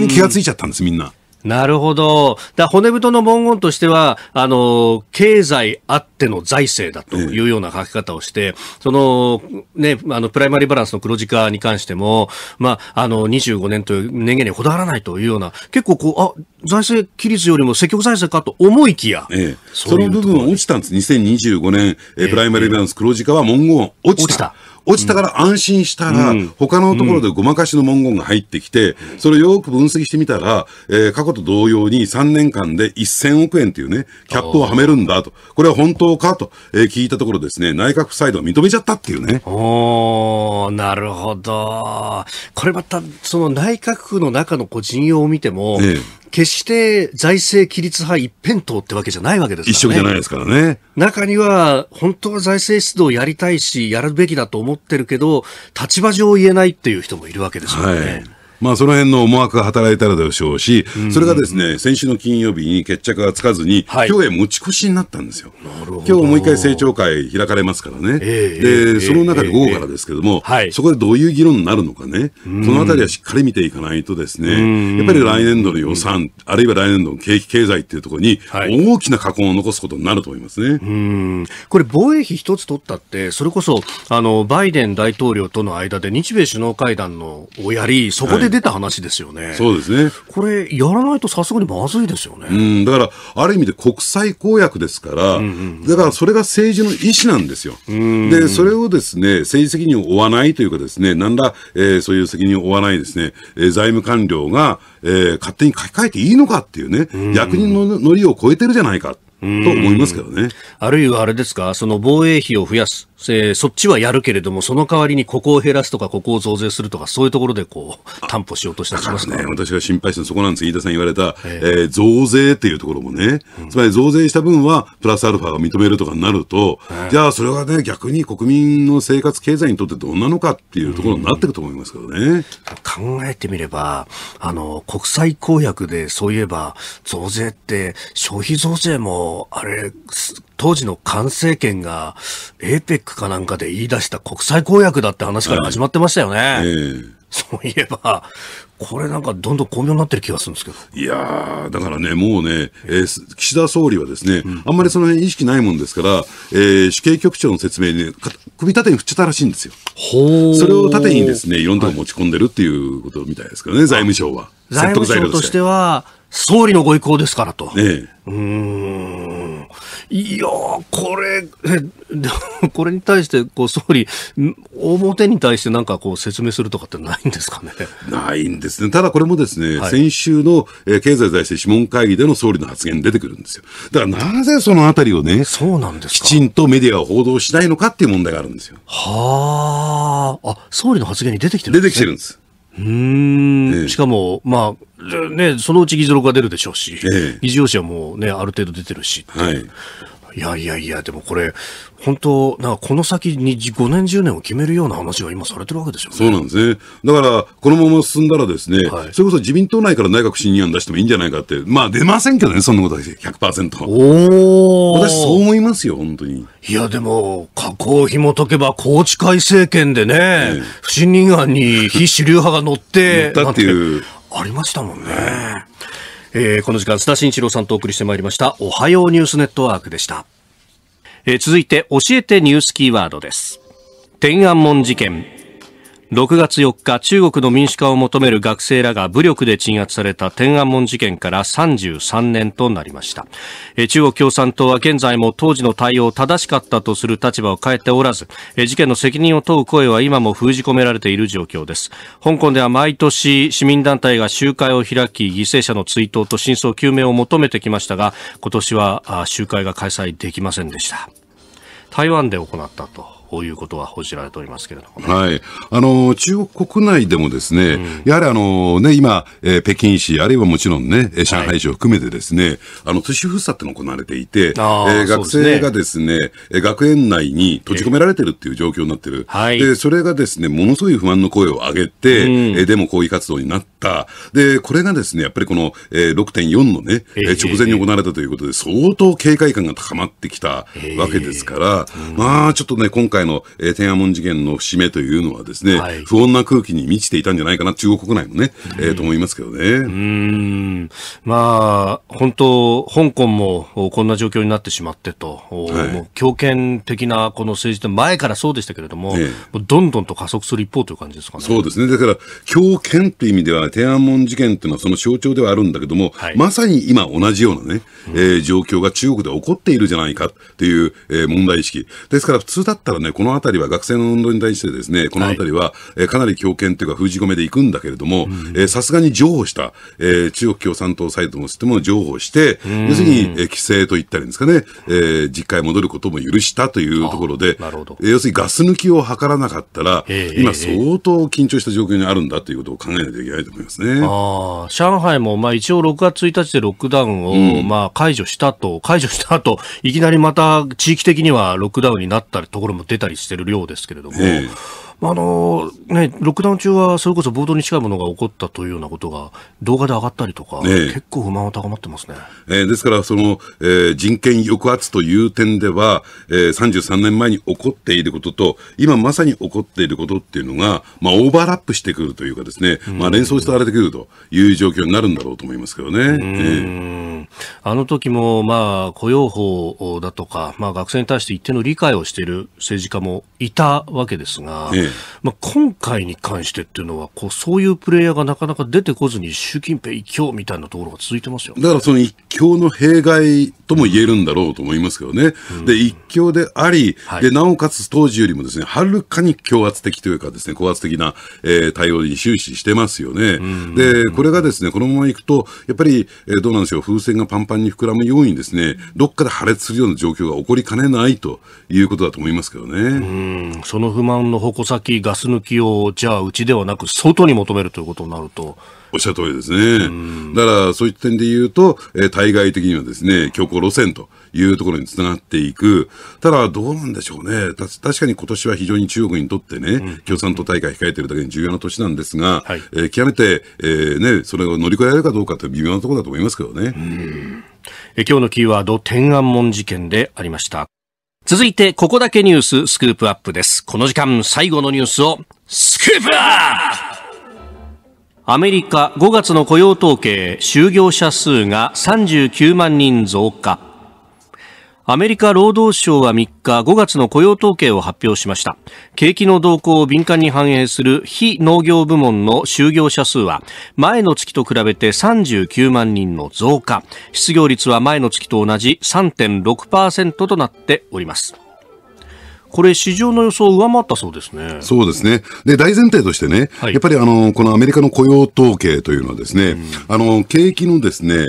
Speaker 3: に気がついちゃったんです、みんな。
Speaker 1: なるほど。だ骨太の文言としては、あの、経済あっての財政だというような書き方をして、その、ね、あの、プライマリーバランスの黒字化に関しても、まあ、あの、25年という年限にこだわらないというような、結構こ
Speaker 3: う、あ、財政規律よりも積極財政か
Speaker 1: と思いきや、
Speaker 3: ええ、その部分落ちたんです。2025年、えプライマリーバランス黒字化は文言落ちた。落ちた落ちたから安心したら、うん、他のところでごまかしの文言が入ってきて、それをよく分析してみたら、えー、過去と同様に3年間で1000億円というね、キャップをはめるんだと。これは本当かと、えー、聞いたところですね、内閣府サイドは認めちゃったっていうね。おなるほど。これまた、その内閣府の中の個人陣容を見ても、ええ、
Speaker 1: 決して財政規律派一辺倒ってわけじゃないわけですからね。一色じゃないですからね。中には、本当は財政出動やりたいし、やるべきだと思ってるけど、立場上言えないっていう人もい
Speaker 3: るわけですよね。はいまあ、その辺の思惑が働いたらでしょうし、それがですね、先週の金曜日に決着がつかずに、はい、今日へ持ち越しになったんですよ。今日もう一回政調会開かれますからね。えー、で、その中で午後からですけども、えーそこでどういう議論になるのかね、そのあたりはしっかり見ていかないとですね、やっぱり来年度の予算、あるいは来年度の景気経済っていうところに、大きな禍根を残すことになると思いますね。はい、これ、防衛費一つ取ったって、それこそ、あの、バイデン大統領との間で日
Speaker 1: 米首脳会談のをやり、そこで出た話ですよね。そ
Speaker 3: うですね。これ、やらないとさすがにまずいですよね。うん、だから、ある意味で国際公約ですから、うんうんうん、だからそれが政治の意思なんですよ。で、それをですね、政治責任を負わないというかですね、なんだ、えー、そういう責任を負わないですね、えー、財務官僚が、えー、勝手に書き換えていいのかっていうね、うんうん、役人のノリを超えてるじゃないか。と思いますけどね。あるいはあ
Speaker 1: れですか、その防衛費を増やす。えー、そっちはやるけれども、その代わりにここを減らすとか、ここを増税するとか、そういうところでこう担保しようとしたしますね
Speaker 3: 私が心配して、そこなんです、飯田さん言われた、えー、えー、増税っていうところもね、うん、つまり増税した分はプラスアルファを認めるとかになると、じゃあ、それはね、逆に国民の生活、経済にとってどうなのかっていうところになっていくと思いますけどね、うん、考えてみればあの、国際公約でそう
Speaker 1: いえば、増税って、消費増税もあれ、当時の菅政権が、エーペックかなんかで言い出した国際公約だって話から始まってましたよね。
Speaker 3: えー、
Speaker 1: そういえば、これなんかどんどん巧妙になってる気がするんですけど。
Speaker 3: いやー、だからね、もうね、えー、岸田総理はですね、あんまりその辺意識ないもんですから、えー、主計局長の説明に、ね、首縦に振っちゃったらしいんですよ。ほそれを縦にですね、いろんなとこ持ち込んでるっていうことみたいですけどね、はい、財務省は。財務省としては、総
Speaker 1: 理のご意向ですからと。ね、うん。いやこれ、これに対して、こう、総理、表に対してなんかこう、説明するとかってないんですかね。
Speaker 3: ないんですね。ただこれもですね、はい、先週の、えー、経済財政諮問会議での総理の発言出てくるんですよ。だからなぜそのあたりをね、そうなんですきちんとメディアを報道しないのかっていう問題があるんですよ。
Speaker 1: はあ、あ、総理の発言に出てきてるんです、ね、出てきてるんです。うん、ええ、しかも、まあね、そのうち議事録が出るでしょうし、え、議事要旨はもう、ね、ある程度出てるし、はい、いやいやいや、でもこれ、本当、なんかこの先に5年、10年を決めるような話が今されてるわけでしょね。そう
Speaker 3: なんですね。だから、このまま進んだらですね、はい、それこそ自民党内から内閣信任案出してもいいんじゃないかって、まあ出ませんけどね、そんなことは100%。お私そう思いますよ、本当に。
Speaker 1: いや、でも、加工紐解けば、宏池会政権でね、ね不信任案に非主流派が乗って、乗ったっていう。ありましたもんね。えー、この時間、須田慎一郎さんとお送りしてまいりました。おはようニュースネットワークでした。えー、続いて、教えてニュースキーワードです。天安門事件、6月4日、中国の民主化を求める学生らが武力で鎮圧された天安門事件から33年となりました。中国共産党は現在も当時の対応を正しかったとする立場を変えておらず、事件の責任を問う声は今も封じ込められている状況です。香港では毎年市民団体が集会を開き、犠牲者の追悼と真相究明を求めてきましたが、今年は集会が開催できませんでした。台湾で行ったと。こういうことは報じられておりますけれど
Speaker 3: も、ね、はい。あの、中国国内でもですね、うん、やはりあの、ね、今、えー、北京市、あるいはもちろんね、上海市を含めてですね、はい、あの、都市封鎖っての行われていて、えー、学生がですね、すね学園内に閉じ込められてるっていう状況になってる。はい、で、それがですね、ものすごい不安の声を上げて、うん、えでも抗議活動になった。で、これがですね、やっぱりこの、えー、6.4のね、えー、直前に行われたということで、相当警戒感が高まってきたわけですから、えーうん、まあ、ちょっとね、今回回の、えー、天安門事件の節目というのはですね、はい、不穏な空気に満ちていたんじゃないかな、中国国内もね、うん、えー、と思いますけどね。うん。
Speaker 1: まあ、本当、香港もこんな状況になってしまってと、はい、もう強権的なこの政治って前からそうでしたけれども、ええ、どんどんと加速する一方という感じですか
Speaker 3: ね。そうですね。だから、強権という意味では、天安門事件というのはその象徴ではあるんだけども、はい、まさに今同じようなね、えー、状況が中国で起こっているじゃないかという、えー、問題意識。ですから、普通だったらね、このあたりは学生の運動に対してですね、このあたりは、えかなり強権というか封じ込めでいくんだけれども、さすがに譲歩した、え中国共産党サイドのシステム譲歩して、要するに、え規制といったりですかね、え実家へ戻ることも許したというところで、要するにガス抜きを図らなかったら、今相当緊張した状況にあるんだということを考えないといけないと思いますね。
Speaker 1: あ上海も、まあ、一応6月1日でロックダウンを、まあ、解除したと、解除した後、いきなりまた地域的にはロックダウンになったところも出出たりしてる量ですけれども、えー、あのね、ロックダウン中はそれこそ暴動に近いものが起こったというようなことが動画で上がったりとか、結構不満は高まってますね、
Speaker 3: えー、ですからその、えー、人権抑圧という点では、えー、33年前に起こっていることと今まさに起こっていることっていうのが、まあ、オーバーラップしてくるというかですね、まあ、連想してわれてくるという状況になるんだろうと思いますけどね。
Speaker 1: あの時も、まあ、雇用法だとか、まあ、学生に対して一定の理解をしている政治家もいたわけですが、まあ、今回に関してっていうのはこうそういうプレイヤーがなかなか出てこずに習近平一強みたいなところが続いてま
Speaker 3: すよ、ね、だからその一強の弊害とも言えるんだろうと思いますけどね、うん、で一強であり、はい、でなおかつ当時よりもですねはるかに強圧的というかですね高圧的な、えー、対応に終始してますよね、うんうんうん、でこれがですねこのままいくとやっぱり、えー、どうなんでしょう風船がパンパンに膨らむようにですねどっかで破裂するような状況が起こりかねないということだと思いますけどね。うんその不満の矛先ガス抜きを、じゃあう
Speaker 1: ちではなく外に求めるということになると。
Speaker 3: おっしゃる通りですね。だから、そういった点で言うと、えー、対外的にはですね、強硬路線というところにつながっていく。ただ、どうなんでしょうね。た確かに今年は非常に中国にとってね、うん、共産党大会控えてるだけに重要な年なんですが、はい、えー、極めて、えー、ね、それを乗り越えられるかどうかって微妙なところだと思いますけどね。え今日のキーワード、天安門事件でありました。
Speaker 1: 続いて、ここだけニューススクープアップです。この時間、最後のニュースを、スクープアップアメリカ5月の雇用統計、就業者数が39万人増加。アメリカ労働省は3日5月の雇用統計を発表しました。景気の動向を敏感に反映する非農業部門の就業者数は前の月と比べて39万人の増加。失業率は前の月と同じ3.6%となっております。
Speaker 3: これ、市場の予想を上回ったそうですね。そうですね。で、大前提としてね、はい、やっぱりあの、このアメリカの雇用統計というのはですね、うん、あの、景気のですね、え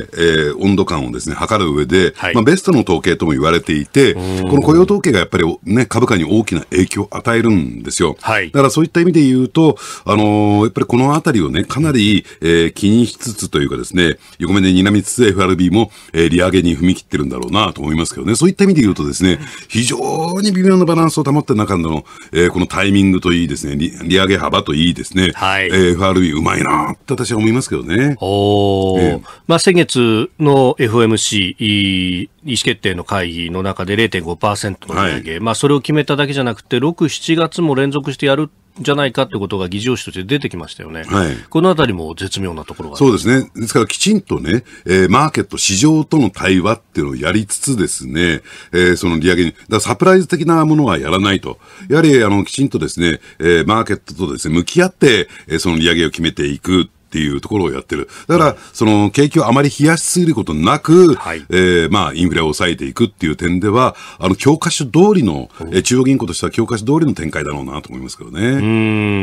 Speaker 3: ー、温度感をですね、測る上で、はい、まあ、ベストの統計とも言われていて、この雇用統計がやっぱりね、株価に大きな影響を与えるんですよ。はい、だからそういった意味で言うと、あのー、やっぱりこのあたりをね、かなり、えー、気にしつつというかですね、横目で睨みつつ FRB も、えー、利上げに踏み切ってるんだろうなと思いますけどね、そういった意味で言うとですね、非常に微妙なバランススを保った中の、えー、このタイミングといいですね、利上げ幅といいですね、はい、えー、FRB うまいなと私は思いますけどね。おえー、まあ、先
Speaker 1: 月の FOMC、意思決定の会議の中で0.5%の利上げ、はい、まあ、それを決めただけじゃなくて、6、7月も連続してやるじゃないかってことが議事要旨として出てきましたよね。はい。このあたりも絶妙なとこ
Speaker 3: ろがそうですね。ですからきちんとね、えー、マーケット、市場との対話っていうのをやりつつですね、えー、その利上げに、だサプライズ的なものはやらないと。やはり、あの、きちんとですね、えー、マーケットとですね、向き合って、えー、その利上げを決めていく。っていうところをやってる。だから、その景気をあまり冷やしすぎることなく、はい、えー、まあ、インフレを抑えていくっていう点では、あの、教科書通りの、えー、中央銀行としては教科書通りの展開だろうなと思いますけど
Speaker 1: ね。う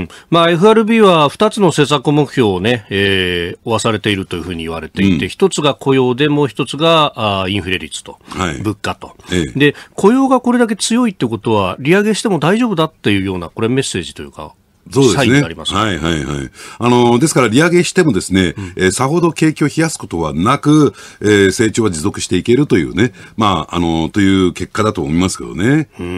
Speaker 1: ん。まあ、FRB は2つの政策目標をね、えー、負わされているというふうに言われていて、うん、1つが雇用で、もう1つがあインフレ率と、はい、物価と、ええ、で、雇用がこれだけ強いってことは、利上げしても大丈夫だっていうような、こ
Speaker 3: れメッセージというか、そうですね。はいはいはい。あの、ですから利上げしてもですね、うん、えー、さほど景気を冷やすことはなく、えー、成長は持続していけるというね、まあ、あの、という結果だと思いますけどね。うんう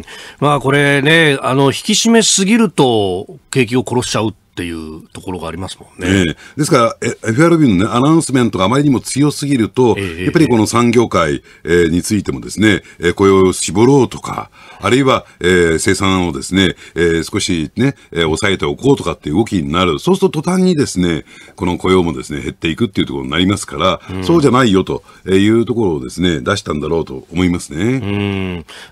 Speaker 3: んまあこれね、あの、引き締めすぎると
Speaker 1: 景気を殺しちゃうっていうところがありますも
Speaker 3: んね。えー、ですから、FRB の、ね、アナウンスメントがあまりにも強すぎると、えー、やっぱりこの産業界、えー、についてもですね、えー、雇用を絞ろうとか、あるいは、えー、生産をですね、えー、少しね、えー、抑えておこうとかっていう動きになる。そうすると途端にですね、この雇用もですね、減っていくっていうところになりますから、うん、そうじゃないよというところをですね、出したんだろうと思いますね。う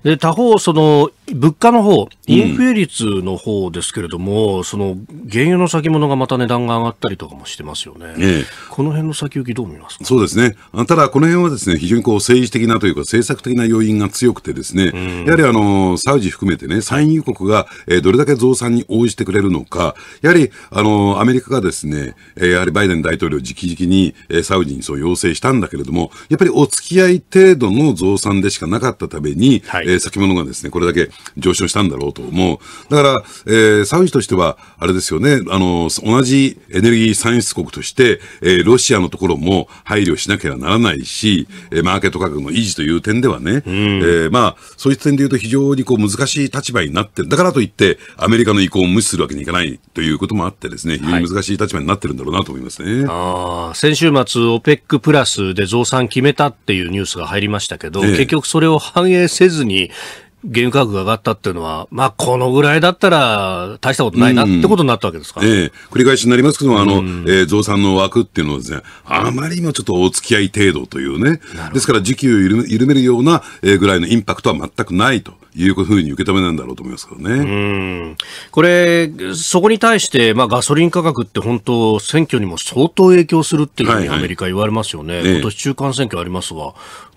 Speaker 1: ん、で、他方、その、物価の方、イン
Speaker 3: フレ率の方ですけれども、
Speaker 1: うん、その、原油油の先物がまた値段が上がったりとかもしてますよね、ええ、この辺の先行き、ど
Speaker 3: う見ますそうですね、ただこの辺はですね非常にこう政治的なというか、政策的な要因が強くて、ですね、うん、やはりあのサウジ含めてね、産油国が、えどれだけ増産に応じてくれるのか、やはりあのアメリカがですね、えやはりバイデン大統領直々に、えサウジにそう要請したんだけれども、やっぱりお付き合い程度の増産でしかなかったために、はい、え先物がですねこれだけ上昇したんだろうと思う。だから、えー、サウジとしては、あれですよね、あの、同じエネルギー産出国として、えー、ロシアのところも配慮しなければならないし、えー、マーケット価格の維持という点ではね、うん、えー、まあ、そういた点で言うと非常にこう難しい立場になってる。だからといって、アメリカの意向を無視するわけにいかないということもあってですね、非常に難しい立場になってるんだろうなと思いますね。はい、あ先週末、オ
Speaker 1: ペックプラスで増産決めたっていうニュースが入りましたけど、えー、結局それを反映せずに、原油価格が上がったっていうのは、まあ、このぐらいだったら、大したことないなってことになったわけですか、
Speaker 3: うん、ええ繰り返しになりますけども、あの、うん、えー、増産の枠っていうのはですね、あまりにもちょっとお付き合い程度というね、ですから時給を緩めるような、えー、ぐらいのインパクトは全くないというふうに受け止めなんだろうと思いますけどね。うんこれ、そ
Speaker 1: こに対して、まあ、ガソリン価格って本当、選挙にも相当影響するっていうふうにアメリカ言われますよね。はいはい、今年中間選挙ありますが、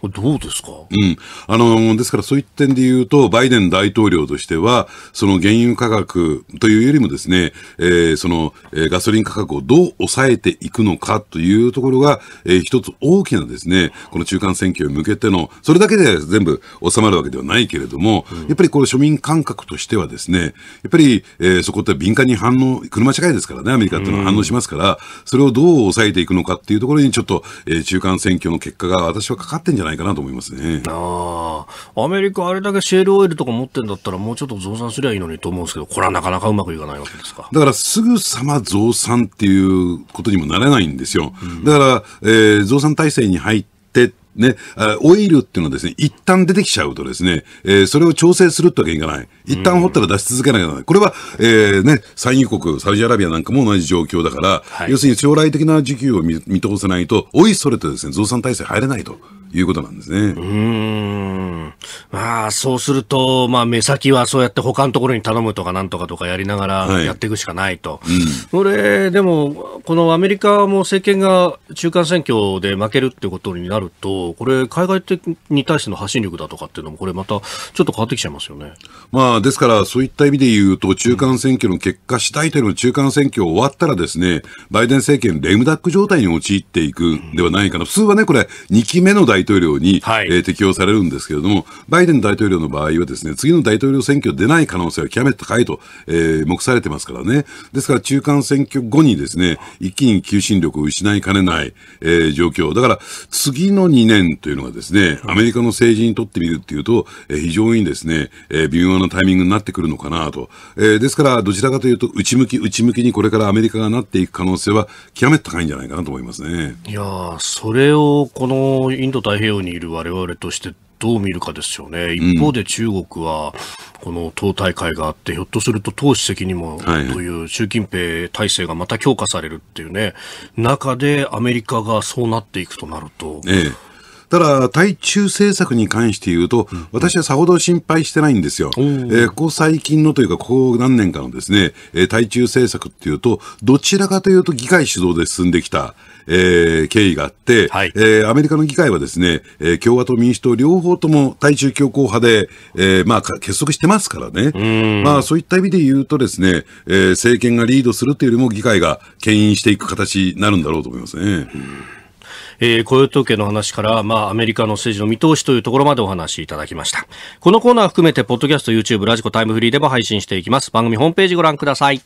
Speaker 1: どうですか
Speaker 3: うん。あの、ですからそういった点で言うと、バイデン大統領としては、その原油価格というよりもですね、えー、その、えー、ガソリン価格をどう抑えていくのかというところが、えー、一つ大きなですね、この中間選挙に向けての、それだけで全部収まるわけではないけれども、うん、やっぱりこれ庶民感覚としてはですね、やっぱり、えー、そこって敏感に反応、車社会ですからね、アメリカっていうのは反応しますから、うん、それをどう抑えていくのかっていうところにちょっと、えー、中間選挙の結果が私はかかってんじゃないないかなと思いますね。あアメリカ
Speaker 1: あれだけシェールオイルとか持ってんだったらもうちょっと増産すりゃいいのにと思うんですけど、これはなかなかうまくいかないわけですか。
Speaker 3: だからすぐさま増産っていうことにもならないんですよ。うん、だから、えー、増産体制に入って、ね、オイルっていうのはですね、一旦出てきちゃうとですね、えー、それを調整するってわけにいかない。一旦掘ったら出し続けなきゃならない。これは、えー、ね、産油国、サウジアラビアなんかも同じ状況だから、はい、要するに将来的な需給を見通せないと、おいそれとですね、増産体制入れないと。いうことなんですね。うん。ま
Speaker 1: あ、そうすると、まあ、目先はそうやって他のところに頼むとかなんとかとかやりながらやっていくしかないと。はいうん、これ、でも、このアメリカも政権が中間選挙で負けるってことになると、これ、海外的に対しての発信力だとかっていうのも、これまたちょっと変わってきちゃいますよね。
Speaker 3: まあ、ですから、そういった意味で言うと、中間選挙の結果次第というの中間選挙終わったらですね、バイデン政権レムダック状態に陥っていくんではないかな。普通はね、これ、2期目の大統領に、はい、えー、適用されるんですけれども、バイデン大統領の場合はですね、次の大統領選挙出ない可能性は極めて高いと、えー、目されてますからね。ですから中間選挙後にですね、一気に求心力を失いかねない、えー、状況。だから次の2年というのがですね、アメリカの政治にとってみるっていうと、えー、非常にですね、えー、微妙なタイミングになってくるのかなと。えー、ですからどちらかというと内向き内向きにこれからアメリカがなっていく可能性は極めて高いんじゃないかなと思いますね。
Speaker 1: いやそれをこのインド太太平洋にいる我々としてどう見るかですよね。一方で中国は、この党大会があって、ひょっとすると党主席にも、という習近平体制がまた強化されるっていうね、中でアメリカがそうなっていくとなると、え
Speaker 3: え、ただ、対中政策に関して言うと、私はさほど心配してないんですよ。えー、ここ最近のというか、ここ何年かのですね、対中政策っていうと、どちらかというと議会主導で進んできた、えー、経緯があって、はい、えー、アメリカの議会はですね、えー、共和党民主党両方とも対中強硬派で、えー、まあ、結束してますからね。まあ、そういった意味で言うとですね、えー、政権がリードするというよりも議会が牽引していく形になるんだろうと思いますね。
Speaker 1: えー、雇用統計の話から、まあ、アメリカの政治の見通しというところまでお話しいただきました。このコーナー含めて、ポッドキャスト、YouTube、ラジコ、タイムフリーでも配信していきます。番組ホームページご覧ください。